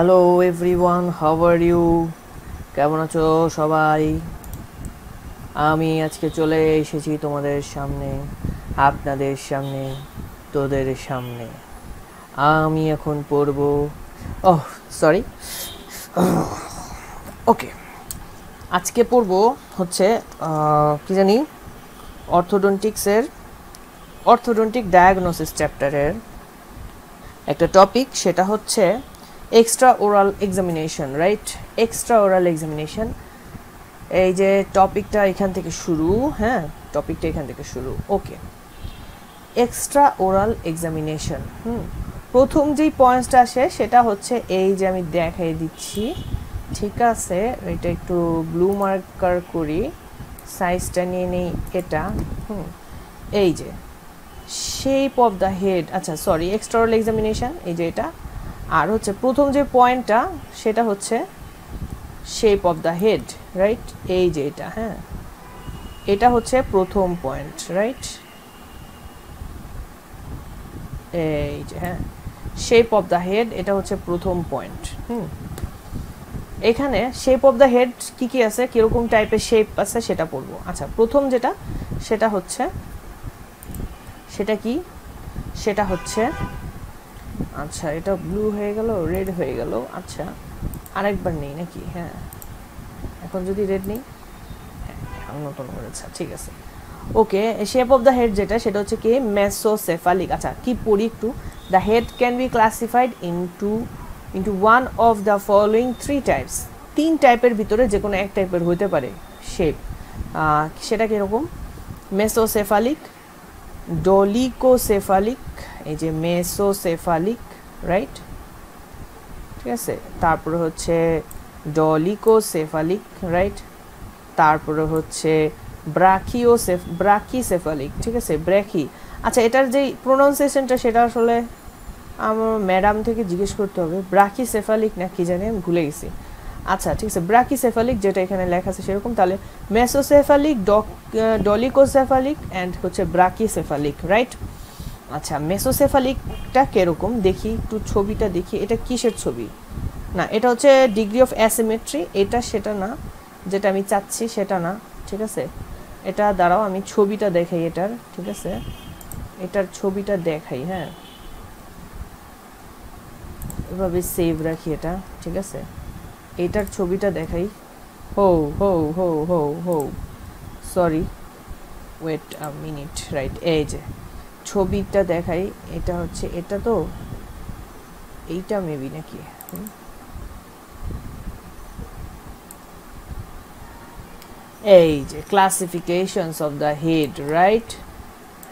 hello everyone how are you কেমন আছো সবাই আমি আজকে চলে এসেছি তোমাদের সামনে আপনাদের সামনে তোদের সামনে আমি এখন পড়ব ও সরি ওকে আজকে পড়ব হচ্ছে কী জানি অর্থোডন্টিক্সের অর্থোডন্টিক ডায়াগনোসিস চ্যাপ্টারের একটা টপিক সেটা হচ্ছে extra oral examination right extra oral examination এই যে টপিকটা এখান থেকে শুরু হ্যাঁ টপিকটা এখান থেকে শুরু okay extra oral examination hmm প্রথম যেই পয়েন্টসটা আসে সেটা হচ্ছে এই যে আমি দেখাই দিচ্ছি ঠিক আছে এটা একটু ব্লু মার্কার করি সাইজটা নিয়ে নেই এটা হুম এই যে শেপ অফ দ্য হেড আচ্ছা সরি এক্সট্রা ওরাল এক্সামিনেশন এই যে এটা আর হচ্ছে প্রথম যে পয়েন্টটা সেটা হচ্ছে shape of the head right এই যে এটা হ্যাঁ এটা হচ্ছে প্রথম পয়েন্ট রাইট এই যে হ্যাঁ শেপ অফ দ্য হেড এটা হচ্ছে প্রথম পয়েন্ট হুম এখানে শেপ অফ দ্য হেড কি কি আছে কীরকম টাইপের শেপ আছে সেটা পড়বো আচ্ছা প্রথম যেটা সেটা হচ্ছে সেটা কি সেটা হচ্ছে আচ্ছা এটা ব্লু হয়ে গেল রেড হয়ে গেল আচ্ছা আরেকবার নেই নাকি হ্যাঁ এখন যদি রেড নেই হ্যাঁ নতুন করেছে আচ্ছা, ঠিক আছে okay shape of the head যেটা সেটা হচ্ছে কি মেসোসেফালিক আচ্ছা কি পড়ি একটু the head can be classified into into one of the following three types তিন টাইপের ভিতরে যে কোনো এক টাইপের হতে পারে শেপ সেটা কীরকম মেসোসেফালিক ডলিকোসেফালিক এই যে মেসোসেফালিক রাইট ঠিক আছে তারপরে হচ্ছে ডলিকোসেফালিক রাইট তারপরে হচ্ছে ব্রাকিওসেফ ব্রাকিসেফালিক ঠিক আছে ব্র্যাকি আচ্ছা এটার যেই প্রোনাউন্সিয়েশনটা সেটা আসলে আমার ম্যাডাম থেকে জিজ্ঞেস করতে হবে ব্রাকিসেফালিক না কি জানি আমি ভুলে গেছি আচ্ছা ঠিক আছে ব্রাকিসেফালিক যেটা এখানে লেখা আছে সেরকম তাহলে মেসোসেফালিক ডলিকোসেফালিক অ্যান্ড হচ্ছে ব্রাকিসেফালিক রাইট আচ্ছা মেসোসেফালিকটা কীরকম দেখি একটু ছবিটা দেখি এটা কিসের ছবি না এটা হচ্ছে ডিগ্রি অফ অ্যাসিমেট্রি এটা সেটা না যেটা আমি চাচ্ছি সেটা না ঠিক আছে এটা দ্বারাও আমি ছবিটা দেখাই এটার ঠিক আছে এটার ছবিটা দেখাই হ্যাঁ এভাবে সেভ রাখি এটা ঠিক আছে এটার ছবিটা দেখাই হো হো হো হো হো sorry wait a minute right এই যে ছবিটা দেখাই এটা হচ্ছে এটা তো এইটা মেবি নাকি এই যে classifications of the head right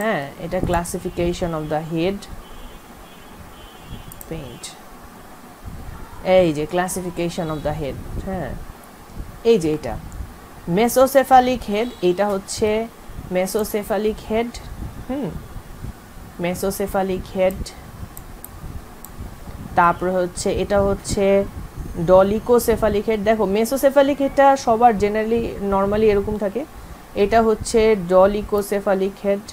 হ্যাঁ এটা classification of the head paint এই যে ক্লাসিফিকেশন অফ দ্য হেড হ্যাঁ এই যে এটা মেসোসেফালিক হেড এটা হচ্ছে মেসোসেফালিক হেড হুম মেসোসেফালিক হেড তারপরে হচ্ছে এটা হচ্ছে ডলিকোসেফালিক হেড দেখো মেসোসেফালিক হেডটা সবার জেনারেলি নর্মালি এরকম থাকে এটা হচ্ছে ডলিকোসেফালিক হেড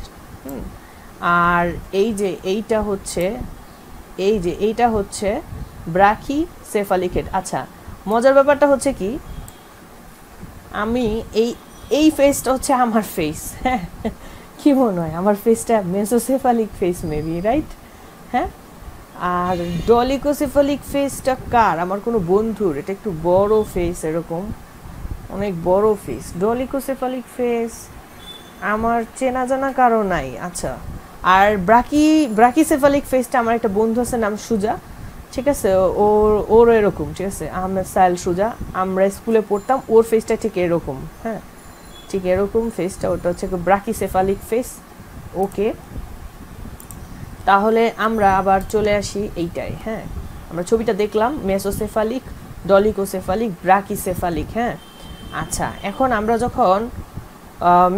আর এই যে এইটা হচ্ছে এই যে এইটা হচ্ছে ব্রাকি সেফালিক হেড আচ্ছা মজার ব্যাপারটা হচ্ছে কি আমি এই এই ফেসটা হচ্ছে আমার ফেস হ্যাঁ মনে হয় আমার ফেসটা মেসোসেফালিক ফেস মেবি রাইট হ্যাঁ আর ডলিকোসেফালিক ফেসটা কার আমার কোনো বন্ধুর এটা একটু বড় ফেস এরকম অনেক বড় ফেস ডলিকোসেফালিক ফেস আমার চেনা জানা কারো নাই আচ্ছা আর ব্রাকি ব্রাকিসেফালিক ফেসটা আমার একটা বন্ধু আছে নাম সুজা ঠিক আছে ওর ওর এরকম ঠিক আছে আহমেদ সাহেল সুজা আমরা স্কুলে পড়তাম ওর ফেসটা ঠিক এরকম হ্যাঁ ঠিক এরকম ফেসটা ওটা হচ্ছে ব্রাকিসেফালিক ফেস ওকে তাহলে আমরা আবার চলে আসি এইটাই হ্যাঁ আমরা ছবিটা দেখলাম মেসোসেফালিক ডলিকোসেফালিক ব্রাকিসেফালিক হ্যাঁ আচ্ছা এখন আমরা যখন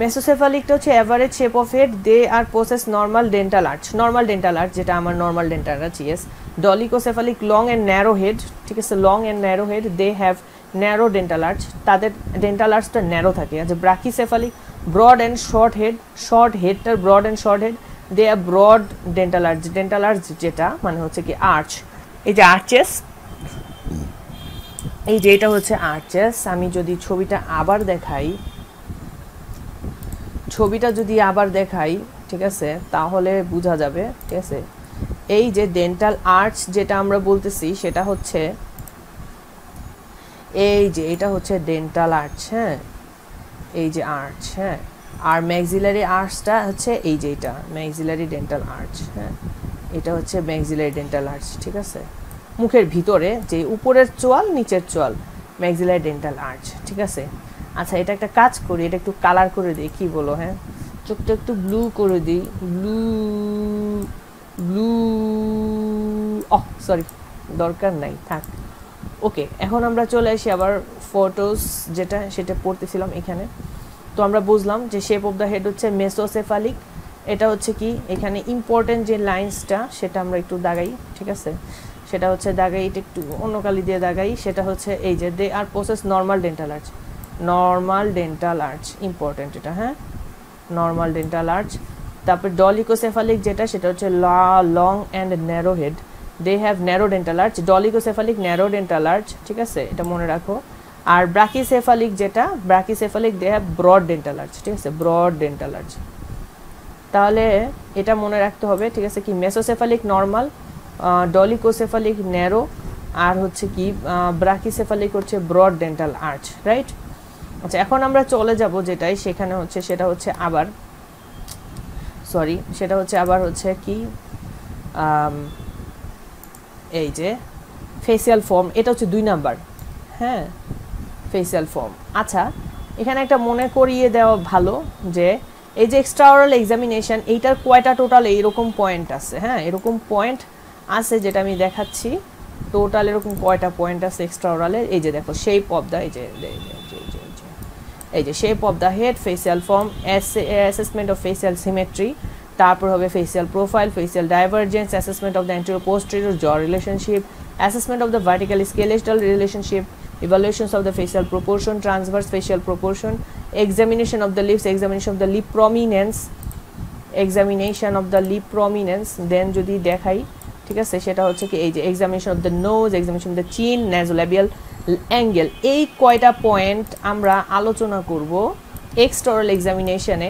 মেসোসেফালিকটা হচ্ছে average shape of head they are process normal dental arch normal dental arch যেটা আমার normal dental arch yes dolichocephalic long and narrow head ঠিক আছে long and narrow head they have narrow dental arch তাদের dental আর্চটা narrow থাকে আচ্ছা brachy brachycephalic broad and short head short হেডটার broad and short head they are broad dental arch dental arch যেটা মানে হচ্ছে কি আর্চ এই যে আর্চেস এই যে এটা হচ্ছে আর্চেস আমি যদি ছবিটা আবার দেখাই ছবিটা যদি আবার দেখাই ঠিক আছে তাহলে বোঝা যাবে ঠিক আছে এই যে ডেন্টাল আর্চ যেটা আমরা বলতেছি সেটা হচ্ছে এই যে এটা হচ্ছে ডেন্টাল আর্চ হ্যাঁ এই যে আর্চ হ্যাঁ আর ম্যাক্সিলারি আর্চটা হচ্ছে এই যে এটা ম্যাক্সিলারি ডেন্টাল আর্চ হ্যাঁ এটা হচ্ছে ম্যাক্সিলারি ডেন্টাল আর্চ ঠিক আছে মুখের ভিতরে যে উপরের চোয়াল নিচের চোয়াল ম্যাক্সিলারি ডেন্টাল আর্চ ঠিক আছে আচ্ছা এটা একটা কাজ করি এটা একটু কালার করে দিই কী বলো হ্যাঁ চোখটা একটু ব্লু করে দিই ব্লু ব্লু অ সরি দরকার নাই থাক ওকে এখন আমরা চলে আসি আবার ফটোস যেটা সেটা পড়তেছিলাম এখানে তো আমরা বুঝলাম যে শেপ অফ দ্য হেড হচ্ছে মেসোসেফালিক এটা হচ্ছে কি এখানে ইম্পর্টেন্ট যে লাইন্সটা সেটা আমরা একটু দাগাই ঠিক আছে সেটা হচ্ছে দাগাই এটা একটু অন্য দিয়ে দাগাই সেটা হচ্ছে এই যে they are process normal dental arch normal dental arch important এটা হ্যাঁ নর্মাল ডেন্টাল আর্চ তারপর ডলিকোসেফালিক যেটা সেটা হচ্ছে লা long and narrow head they have narrow dental arch dolichocephalic narrow dental arch ঠিক আছে এটা মনে রাখো আর ব্রাকিসেফালিক যেটা brachycephalic they have broad dental arch ঠিক আছে ব্রড ডেন্টাল আর্চ তাহলে এটা মনে রাখতে হবে ঠিক আছে কি মেসোসেফালিক নর্মাল ডলিকোসেফালিক ন্যারো আর হচ্ছে কি ব্রাকিসেফালিক হচ্ছে ব্রড ডেন্টাল আর্চ রাইট আচ্ছা এখন আমরা চলে যাব যেটাই সেখানে হচ্ছে সেটা হচ্ছে আবার সরি সেটা হচ্ছে আবার হচ্ছে কি এই যে ফেসিয়াল ফর্ম এটা হচ্ছে দুই নাম্বার হ্যাঁ ফেসিয়াল ফর্ম আচ্ছা এখানে একটা মনে করিয়ে দেওয়া ভালো যে এই যে এক্সট্রা অরাল এক্সামিনেশান এইটার কয়টা টোটাল এইরকম পয়েন্ট আছে হ্যাঁ এরকম পয়েন্ট আছে যেটা আমি দেখাচ্ছি টোটাল এরকম কয়টা পয়েন্ট আছে এক্সট্রা অরালের এই যে দেখো শেপ অফ দ্য এই যে এই যে shape of the head facial form assessment of facial symmetry তারপর হবে facial profile facial divergence assessment of the anteroposterior jaw relationship assessment of the vertical skeletal relationship evaluation of the facial proportion, transverse facial proportion, examination of the lips examination of the lip prominence examination of the lip prominence then যদি দেখাই ঠিক আছে সেটা হচ্ছে কি এই যে examination of the nose examination of the chin nasolabial angle এই কয়টা পয়েন্ট আমরা আলোচনা করব এক্সটরাল এক্সামিনেশনে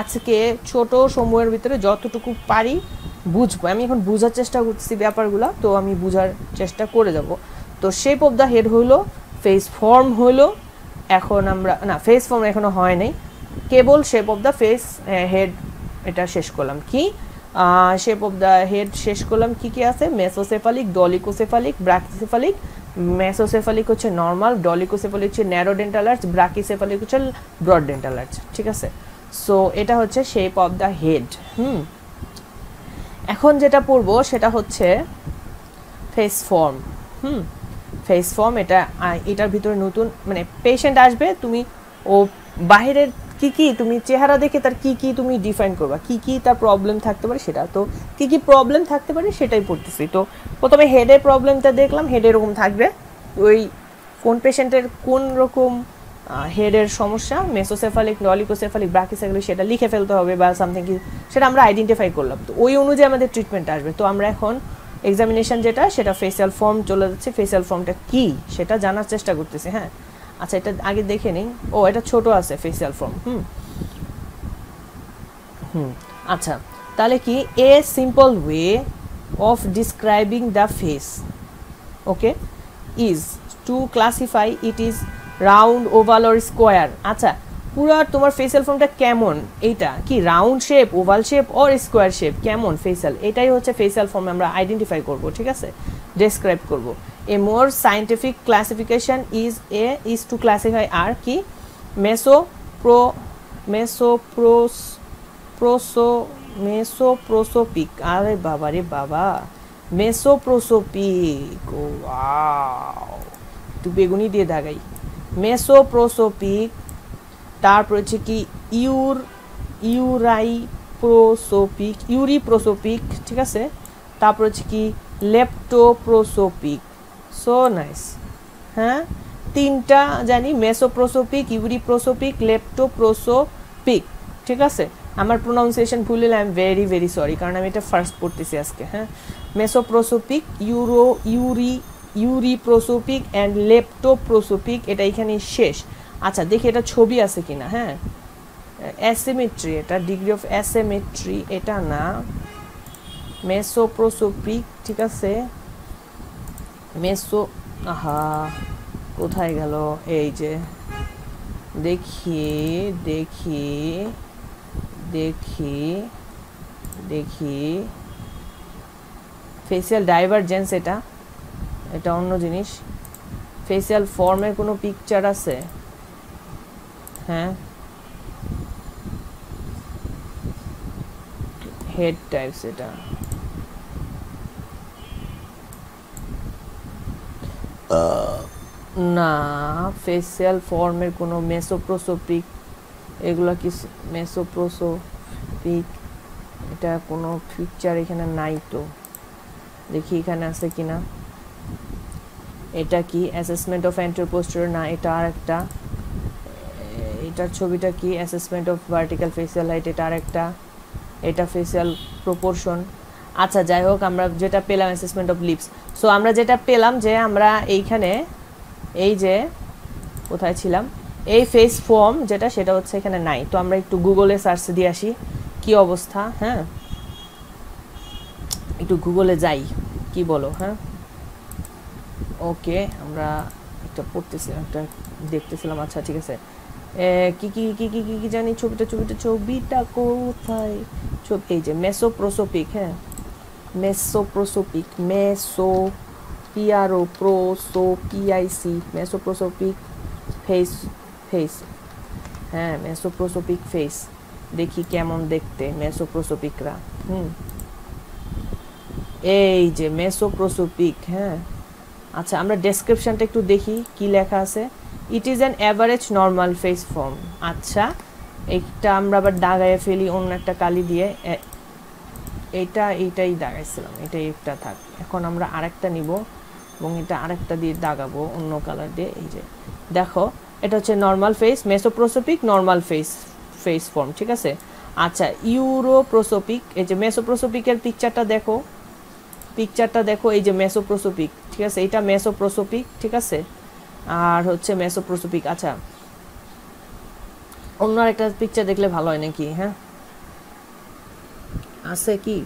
আজকে ছোট সময়ের ভিতরে যতটুকু পারি বুঝবো আমি এখন বোঝার চেষ্টা করছি ব্যাপারগুলো তো আমি বোঝার চেষ্টা করে যাব তো শেপ অফ দ্য হেড হইলো ফেস ফর্ম হইলো এখন আমরা না ফেস ফর্ম এখনও হয় নাই কেবল shape of the face head এটা শেষ করলাম কি শেপ অফ দ্য হেড শেষ করলাম কি কি আছে মেসোসেফালিক ডলিকোসেফালিক ব্রাকিসেফালিক মেসোসেফালিক হচ্ছে নর্মাল ডলিকোসেফালিক হচ্ছে ন্যারো ডেন্টালার্স ব্রাকিসেফালিক হচ্ছে ব্রড ডেন্টালার্স ঠিক আছে সো এটা হচ্ছে shape of the head hmm এখন যেটা পড়বো সেটা হচ্ছে face form hmm face form এটা এটার ভিতরে নতুন মানে পেশেন্ট আসবে তুমি ও বাহিরের কী কী তুমি চেহারা দেখে তার কি কি তুমি ডিফাইন করবা কি কি তার প্রবলেম থাকতে পারে সেটা তো কি কি প্রবলেম থাকতে পারে সেটাই পড়তেছি তো প্রথমে হেডের প্রবলেমটা দেখলাম হেড এরকম থাকবে ওই কোন পেশেন্টের কোন রকম হেডের সমস্যা মেসোসেফালিক নলিকোসেফালিক বাকি সেটা লিখে ফেলতে হবে বা সামথিং কি সেটা আমরা আইডেন্টিফাই করলাম তো ওই অনুযায়ী আমাদের ট্রিটমেন্ট আসবে তো আমরা এখন এক্সামিনেশন যেটা সেটা ফেসিয়াল ফর্ম চলে যাচ্ছে ফেসিয়াল ফর্মটা কি সেটা জানার চেষ্টা করতেছি হ্যাঁ আচ্ছা এটা আগে দেখে নিই ও এটা ছোট আছে ফেসিয়াল ফর্ম হুম হুম আচ্ছা তাহলে কি a simple way of describing the face okay is to classify it is round oval or square আচ্ছা পুরো তোমার ফেসিয়াল ফর্মটা কেমন এইটা কি round shape oval shape or square shape কেমন ফেসিয়াল এটাই হচ্ছে ফেসিয়াল ফর্ম আমরা আইডেন্টিফাই করব ঠিক আছে ডেসক্রাইব করব a more scientific classification is a is to classify আর কি মেসো প্রো মেসো প্রোস প্রোসো মেসো প্রোসোপিক আরে বাবা রে বাবা মেসো প্রোসোপিক ও বেগুনি দিয়ে দাগাই মেসোপ্রোসোপিক তারপর হচ্ছে কি ইউর ইউরাইপ্রোসোপিক ইউরিপ্রোসোপিক ঠিক আছে তারপর হচ্ছে কি লেপটোপ্রোসোপিক সো নাইস হ্যাঁ তিনটা জানি মেসোপ্রোসোপিক ইউরিপ্রোসোপিক লেপটোপ্রোসোপিক ঠিক আছে আমার প্রোনাউন্সিয়েশন ভুল হলে I am very very sorry কারণ আমি এটা ফার্স্ট পড়তেছি আজকে হ্যাঁ mesoprosopic euro eury euryprosopic and leptoprosopic এটা এখানে শেষ আচ্ছা দেখি এটা ছবি আছে কিনা হ্যাঁ অ্যাসেমেট্রি এটা ডিগ্রি অফ অ্যাসেমেট্রি এটা না মেসোপ্রোসোপিক ঠিক আছে মেসো আহা কোথায় গেল এই যে দেখি দেখি দেখি দেখি ফেসিয়াল ডাইভারজেন্স এটা এটা অন্য জিনিস ফেসিয়াল ফর্মের কোনো পিকচার আছে হ্যাঁ হেড টাইপস এটা না ফেসিয়াল ফর্মের কোনো পিক এগুলো কি পিক এটা কোনো ফিকচার এখানে নাই তো দেখি এখানে আছে কিনা এটা কি অ্যাসেসমেন্ট অফ অ্যান্টারপোস্টার না এটা আর একটা এটার ছবিটা কি assessment of vertical facial height এটা আর একটা এটা ফেসিয়াল প্রপোর্শন আচ্ছা যাই হোক আমরা যেটা পেলাম অ্যাসেসমেন্ট অফ লিপস সো আমরা যেটা পেলাম যে আমরা এইখানে এই যে কোথায় ছিলাম এই ফেস ফর্ম যেটা সেটা হচ্ছে এখানে নাই তো আমরা একটু গুগলে সার্চ দিয়ে আসি কি অবস্থা হ্যাঁ একটু গুগলে যাই কি বলো হ্যাঁ ওকে আমরা একটা পড়তেছিলাম একটা দেখতেছিলাম আচ্ছা ঠিক আছে কি কি কি কি কি কি জানি ছবিটা ছবিটা ছবিটা কোথায় ছবি এই যে মেসো মেসোপ্রোসোপিক হ্যাঁ mesoprosopic meso pro prosopic mesoprosopic face face হ্যাঁ মেসোপ্রোসোপিক ফেস দেখি কেমন দেখতে মেসো মেসোপ্রোসোপিকরা হুম এই যে মেসো মেসোপ্রোসোপিক হ্যাঁ আচ্ছা আমরা ডেসক্রিপশানটা একটু দেখি কি লেখা আছে it is an average normal face form আচ্ছা একটা আমরা আবার দাগাইয়ে ফেলি অন্য একটা কালি দিয়ে এটা এইটাই দাগাইছিলাম এটাই একটা থাক এখন আমরা আরেকটা নিব এবং এটা আরেকটা দিয়ে দাগাবো অন্য কালার দিয়ে এই যে দেখো এটা হচ্ছে normal face mesoprosopic normal face face form ঠিক আছে আচ্ছা ইউরোপ্রোসোপিক এই যে মেসোপ্রোসোপিকের পিকচারটা দেখো পিকচারটা দেখো এই যে মেসোপ্রোসোপিক ঠিক আছে এটা মেসোপ্রোসোপিক ঠিক আছে আর হচ্ছে মেসোপ্রোসোপিক আচ্ছা অন্য একটা পিকচার দেখলে ভালো হয় নাকি হ্যাঁ আছে কি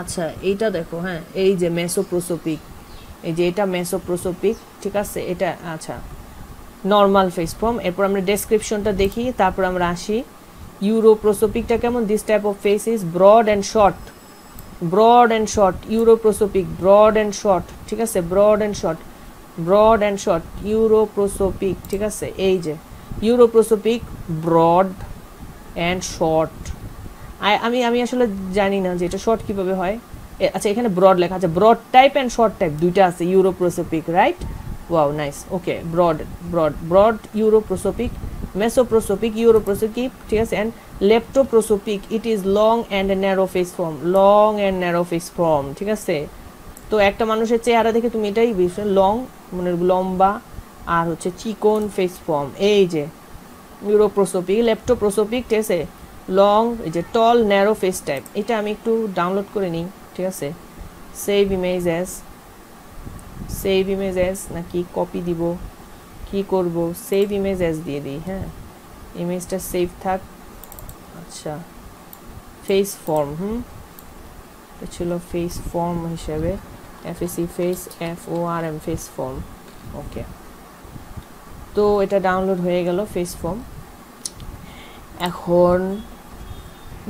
আচ্ছা এইটা দেখো হ্যাঁ এই যে মেসোপ্রোসোপিক এই যে এটা মেসোপ্রোসোপিক ঠিক আছে এটা আচ্ছা নর্মাল ফেস ফর্ম এরপর আমরা ডেসক্রিপশনটা দেখি তারপর আমরা আসি ইউরোপ্রোসোপিকটা কেমন this type of face is broad and short broad and short euryprosopic broad and short ঠিক আছে broad and short broad and short euryprosopic ঠিক আছে এই যে ইউরোপ্রোসোপিক ব্রড অ্যান্ড শর্ট আমি আমি আসলে জানি না যে এটা শর্ট কীভাবে হয় আচ্ছা এখানে ব্রড লেখা আছে broad type and short type দুইটা আছে euryprosopic right wow nice okay broad broad broad euryprosopic mesoprosopic euryprosopic ঠিক আছে and leptoprosopic it is long and narrow face form long and narrow face form ঠিক আছে তো একটা মানুষের চেহারা দেখে তুমি এটাই লং মানে লম্বা আর হচ্ছে চিকন ফেস ফর্ম এই যে ইউরোপ্রোসোপিক লেপটোপ্রোসোপিক ঠিক আছে লং এই যে টল ন্যারো ফেস টাইপ এটা আমি একটু ডাউনলোড করে নিই ঠিক আছে save image as save image as নাকি কপি দিব কি করব সেভ ইমেজ অ্যাজ দিয়ে দিই হ্যাঁ ইমেজটা সেভ থাক আচ্ছা ফেস ফর্ম হুম এটা ছিল ফেস ফর্ম হিসেবে F A C face F O R M face form okay তো এটা ডাউনলোড হয়ে গেল ফেস ফর্ম এখন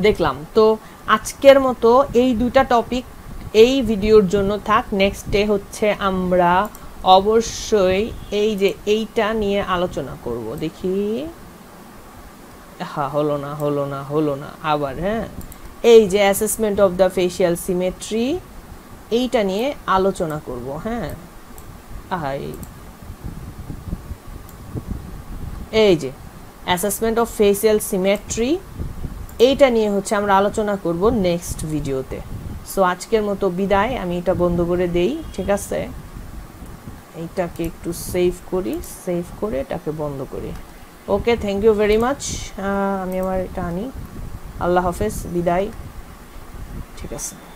দেখলাম তো আজকের মতো এই দুটা টপিক এই ভিডিওর জন্য থাক নেক্সট ডে হচ্ছে আমরা অবশ্যই এই যে এইটা নিয়ে আলোচনা করব দেখি হা হলো না হলো না হলো না আবার হ্যাঁ এই যে assessment of the facial symmetry এইটা নিয়ে আলোচনা করব হ্যাঁ আহাই এই যে অ্যাসেসমেন্ট অফ ফেসিয়াল সিমেট্রি এইটা নিয়ে হচ্ছে আমরা আলোচনা করব নেক্সট ভিডিওতে সো আজকের মতো বিদায় আমি এটা বন্ধ করে দেই ঠিক আছে এইটাকে একটু সেভ করি সেভ করে এটাকে বন্ধ করি okay thank you very much আমি আমার এটা আনি আল্লাহ হাফেজ বিদায় ঠিক আছে